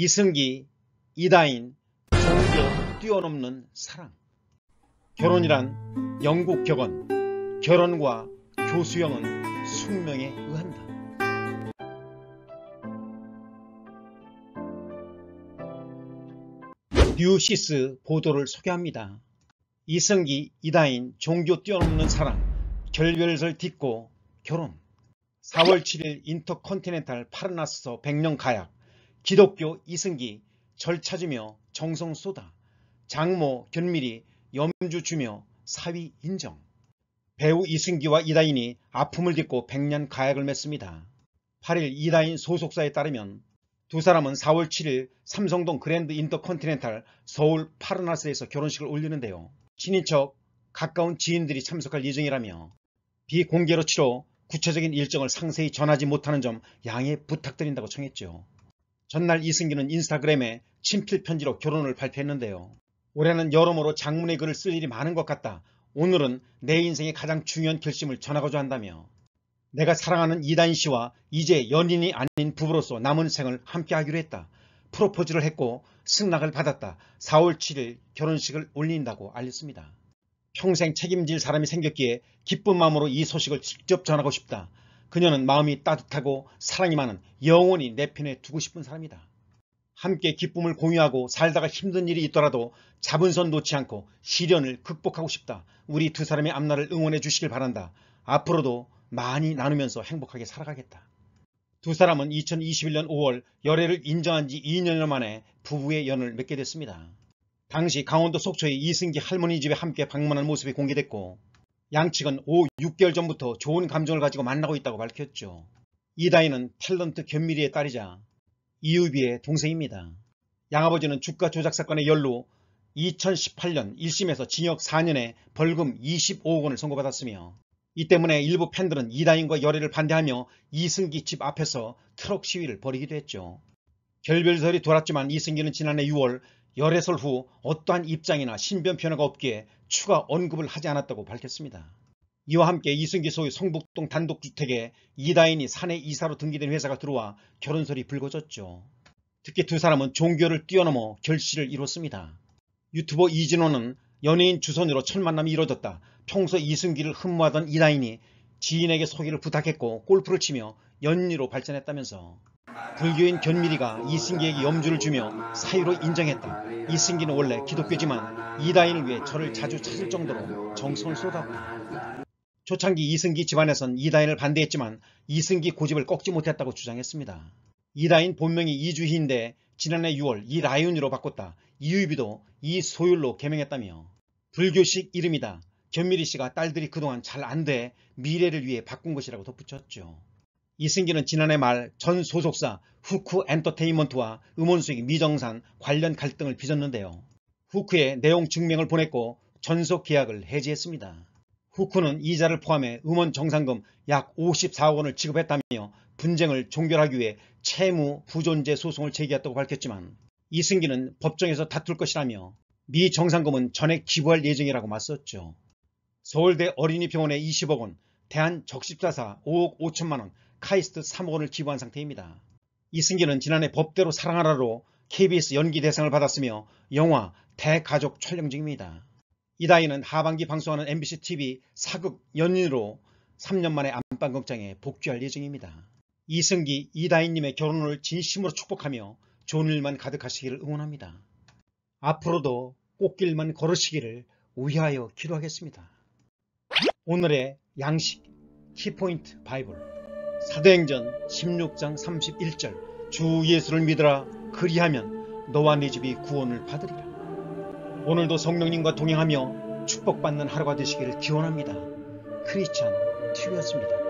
이승기, 이다인, 종교 뛰어넘는 사랑 결혼이란 영국 격언 결혼과 교수형은 숙명에 의한다. 뉴시스 보도를 소개합니다. 이승기, 이다인, 종교 뛰어넘는 사랑, 결별설 딛고 결혼 4월 7일 인터컨티넨탈 파르나스서 백령 가약 기독교 이승기 절차주며 정성 쏟아 장모 견밀이 염주 주며 사위 인정 배우 이승기와 이다인이 아픔을 딛고 백년 가약을 맺습니다. 8일 이다인 소속사에 따르면 두 사람은 4월 7일 삼성동 그랜드 인터컨티넨탈 서울 파르나스에서 결혼식을 올리는데요. 친인척, 가까운 지인들이 참석할 예정이라며 비공개로 치러 구체적인 일정을 상세히 전하지 못하는 점 양해 부탁드린다고 청했죠. 전날 이승기는 인스타그램에 친필 편지로 결혼을 발표했는데요. 올해는 여러모로 장문의 글을 쓸 일이 많은 것 같다. 오늘은 내 인생의 가장 중요한 결심을 전하고자 한다며 내가 사랑하는 이단 씨와 이제 연인이 아닌 부부로서 남은 생을 함께 하기로 했다. 프로포즈를 했고 승낙을 받았다. 4월 7일 결혼식을 올린다고 알렸습니다. 평생 책임질 사람이 생겼기에 기쁜 마음으로 이 소식을 직접 전하고 싶다. 그녀는 마음이 따뜻하고 사랑이 많은 영원히 내 편에 두고 싶은 사람이다. 함께 기쁨을 공유하고 살다가 힘든 일이 있더라도 잡은 손 놓지 않고 시련을 극복하고 싶다. 우리 두 사람의 앞날을 응원해 주시길 바란다. 앞으로도 많이 나누면서 행복하게 살아가겠다. 두 사람은 2021년 5월 열애를 인정한 지 2년여 만에 부부의 연을 맺게 됐습니다. 당시 강원도 속초의 이승기 할머니 집에 함께 방문한 모습이 공개됐고 양측은 5, 6개월 전부터 좋은 감정을 가지고 만나고 있다고 밝혔죠. 이다희는 탤런트 견미리의 딸이자 이유비의 동생입니다. 양아버지는 주가 조작 사건의 연루 2018년 1심에서 징역 4년에 벌금 25억 원을 선고받았으며 이 때문에 일부 팬들은 이다인과 열애를 반대하며 이승기 집 앞에서 트럭 시위를 벌이기도 했죠. 결별설이 돌았지만 이승기는 지난해 6월 열애설 후 어떠한 입장이나 신변 변화가 없기에 추가 언급을 하지 않았다고 밝혔습니다. 이와 함께 이승기 소유 성북동 단독주택에 이다인이 사내 이사로 등기된 회사가 들어와 결혼설이 불거졌죠. 특히 두 사람은 종교를 뛰어넘어 결실을 이뤘습니다. 유튜버 이진호는 연예인 주선으로 첫 만남이 이뤄졌다. 평소 이승기를 흠모하던 이다인이 지인에게 소개를 부탁했고 골프를 치며 연유로 발전했다면서 불교인 견미리가 이승기에게 염주를 주며 사유로 인정했다. 이승기는 원래 기독교지만 이다인을 위해 저를 자주 찾을 정도로 정성을 쏟았다. 초창기 이승기 집안에선 이다인을 반대했지만 이승기 고집을 꺾지 못했다고 주장했습니다. 이다인 본명이 이주희인데 지난해 6월 이라윤으로 바꿨다. 이유비도 이소율로 개명했다며 불교식 이름이다. 견미리 씨가 딸들이 그동안 잘 안돼 미래를 위해 바꾼 것이라고 덧붙였죠. 이승기는 지난해 말 전 소속사 후쿠 엔터테인먼트와 음원수익 미정산 관련 갈등을 빚었는데요. 후쿠에 내용 증명을 보냈고 전속 계약을 해지했습니다. 후쿠는 이자를 포함해 음원 정상금 약 54억 원을 지급했다며 분쟁을 종결하기 위해 채무 부존재 소송을 제기했다고 밝혔지만 이승기는 법정에서 다툴 것이라며 미 정상금은 전액 기부할 예정이라고 맞섰죠. 서울대 어린이병원에 20억 원, 대한적십자사 5억 5천만 원, 카이스트 3억원을 지부한 상태입니다. 이승기는 지난해 법대로 사랑하라로 KBS 연기 대상을 받았으며 영화 대가족 촬영 중입니다. 이다희는 하반기 방송하는 MBC TV 사극 연인으로 3년 만에 안방극장에 복귀할 예정입니다. 이승기, 이다희님의 결혼을 진심으로 축복하며 좋은 일만 가득하시기를 응원합니다. 앞으로도 꽃길만 걸으시기를 위하여 기도하겠습니다. 오늘의 양식 키포인트 바이블 사도행전 16장 31절 주 예수를 믿으라 그리하면 너와 네 집이 구원을 받으리라. 오늘도 성령님과 동행하며 축복받는 하루가 되시기를 기원합니다. 크리스찬 TV였습니다.